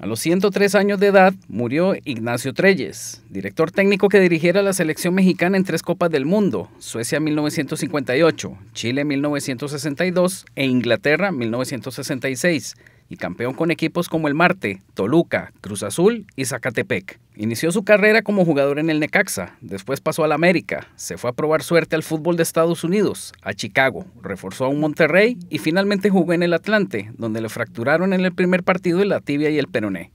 A los 103 años de edad murió Ignacio Treyes, director técnico que dirigiera la selección mexicana en tres Copas del Mundo, Suecia 1958, Chile 1962 e Inglaterra 1966 y campeón con equipos como el Marte, Toluca, Cruz Azul y Zacatepec. Inició su carrera como jugador en el Necaxa, después pasó al América, se fue a probar suerte al fútbol de Estados Unidos, a Chicago, reforzó a un Monterrey y finalmente jugó en el Atlante, donde le fracturaron en el primer partido la tibia y el peroné.